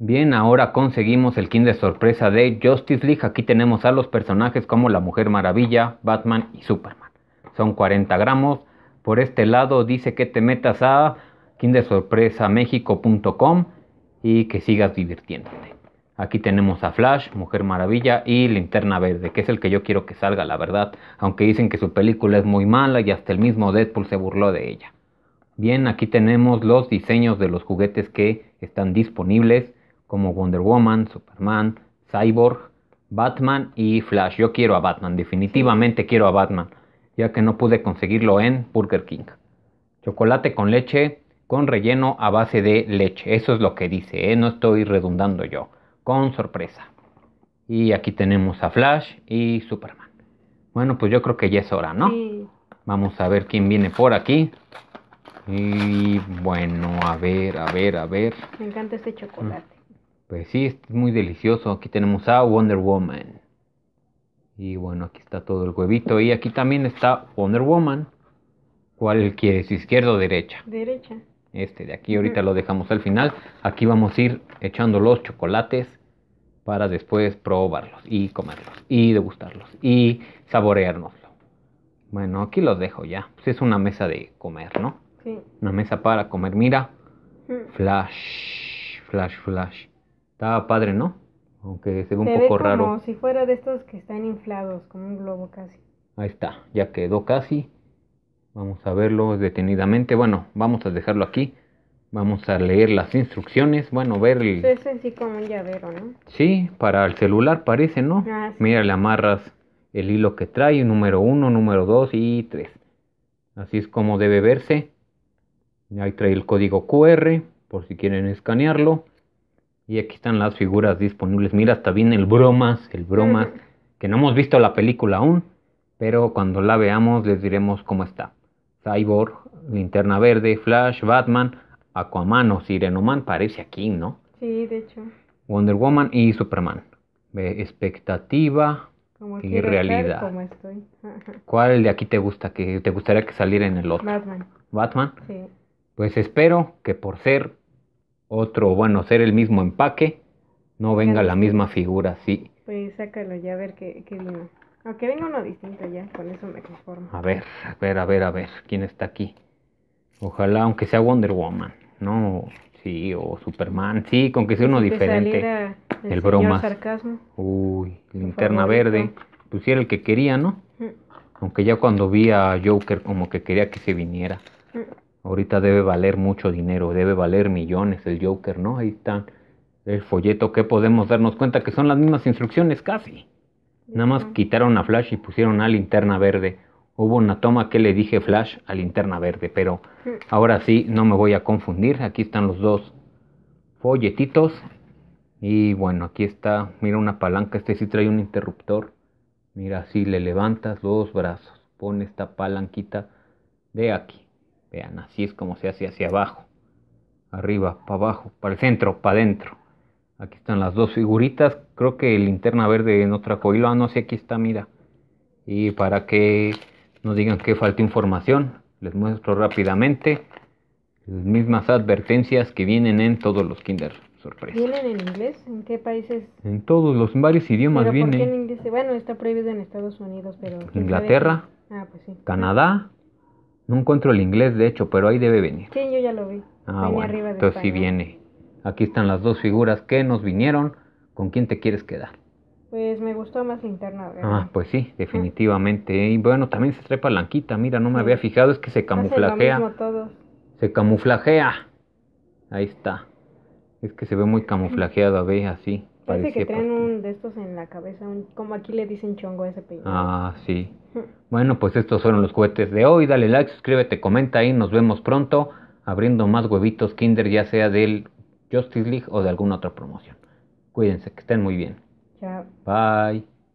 Bien, ahora conseguimos el King de sorpresa de Justice League. Aquí tenemos a los personajes como la Mujer Maravilla, Batman y Superman. Son 40 gramos. Por este lado dice que te metas a kindersorpresamexico.com y que sigas divirtiéndote. Aquí tenemos a Flash, Mujer Maravilla y Linterna Verde, que es el que yo quiero que salga, la verdad. Aunque dicen que su película es muy mala y hasta el mismo Deadpool se burló de ella. Bien, aquí tenemos los diseños de los juguetes que están disponibles como Wonder Woman, Superman, Cyborg, Batman y Flash. Yo quiero a Batman, definitivamente quiero a Batman, ya que no pude conseguirlo en Burger King. Chocolate con leche, con relleno a base de leche. Eso es lo que dice, ¿eh? no estoy redundando yo. Con sorpresa. Y aquí tenemos a Flash y Superman. Bueno, pues yo creo que ya es hora, ¿no? Sí. Vamos a ver quién viene por aquí. Y bueno, a ver, a ver, a ver. Me encanta este chocolate. Pues sí, es muy delicioso. Aquí tenemos a Wonder Woman. Y bueno, aquí está todo el huevito. Y aquí también está Wonder Woman. ¿Cuál quieres? ¿Izquierda o derecha? Derecha. Este de aquí, ahorita lo dejamos al final. Aquí vamos a ir echando los chocolates para después probarlos y comerlos y degustarlos y saboreárnoslo. Bueno, aquí los dejo ya. Pues es una mesa de comer, ¿no? Sí. Una mesa para comer. Mira. Flash, flash, flash. Estaba padre, ¿no? Aunque se ve un poco raro. Como si fuera de estos que están inflados, como un globo casi. Ahí está, ya quedó casi. Vamos a verlo detenidamente. Bueno, vamos a dejarlo aquí. Vamos a leer las instrucciones. Bueno, ver el... Es así como un llavero, ¿no? Sí, para el celular parece, ¿no? Ah, Mira, le amarras el hilo que trae, número uno número dos y tres Así es como debe verse. Ahí trae el código QR, por si quieren escanearlo. Y aquí están las figuras disponibles. Mira, está bien el bromas, el bromas, que no hemos visto la película aún, pero cuando la veamos les diremos cómo está. Cyborg, Linterna Verde, Flash, Batman, Aquaman o Sirenoman, parece aquí, ¿no? Sí, de hecho. Wonder Woman y Superman. expectativa y realidad. ¿Cuál de aquí te gusta que te gustaría que saliera en el otro? Batman. Batman. Sí. Pues espero que por ser otro, bueno, ser el mismo empaque, no venga la misma figura, sí. Pues sácalo ya a ver qué, qué viene. Aunque venga uno distinto ya, con eso me conformo. A ver, a ver, a ver, a ver, ¿quién está aquí? Ojalá, aunque sea Wonder Woman, ¿no? Sí, o Superman, sí, con que sea pues uno diferente. el, broma. Uy, linterna verde. Pues era el que quería, ¿no? Mm. Aunque ya cuando vi a Joker como que quería que se viniera. Ahorita debe valer mucho dinero, debe valer millones el Joker, ¿no? Ahí está el folleto que podemos darnos cuenta que son las mismas instrucciones casi. Nada más quitaron a Flash y pusieron a linterna verde. Hubo una toma que le dije Flash a linterna verde, pero mm. ahora sí no me voy a confundir. Aquí están los dos folletitos. Y bueno, aquí está, mira una palanca, este sí trae un interruptor. Mira, si le levantas los brazos, pone esta palanquita de aquí. Vean, así es como se hace hacia abajo. Arriba, para abajo, para el centro, para adentro. Aquí están las dos figuritas. Creo que linterna verde en otra hilo. Ah, no, sé aquí está, mira. Y para que no digan que falta información, les muestro rápidamente las mismas advertencias que vienen en todos los Kinder Sorpresa. ¿Vienen en inglés? ¿En qué países? En todos los varios idiomas vienen. ¿por qué en inglés? Bueno, está prohibido en Estados Unidos, pero. Inglaterra. Ah, pues sí. Canadá. No encuentro el inglés, de hecho, pero ahí debe venir. Sí, yo ya lo vi. Ah, arriba de entonces sí viene. Aquí están las dos figuras que nos vinieron. ¿Con quién te quieres quedar? Pues me gustó más linterna, Ah, pues sí, definitivamente. Y bueno, también se trae palanquita, mira, no me había fijado, es que se camuflajea. todos. Se camuflajea. Ahí está. Es que se ve muy camuflajeado, A ve así. Parece que traen un de estos en la cabeza, como aquí le dicen chongo a ese peinado. Ah, sí. Hmm. bueno, pues estos fueron los juguetes de hoy. Dale like, suscríbete, comenta ahí. Nos vemos pronto abriendo más huevitos Kinder, ya sea del Justice League o de alguna otra promoción. Cuídense, que estén muy bien. Chao. Bye.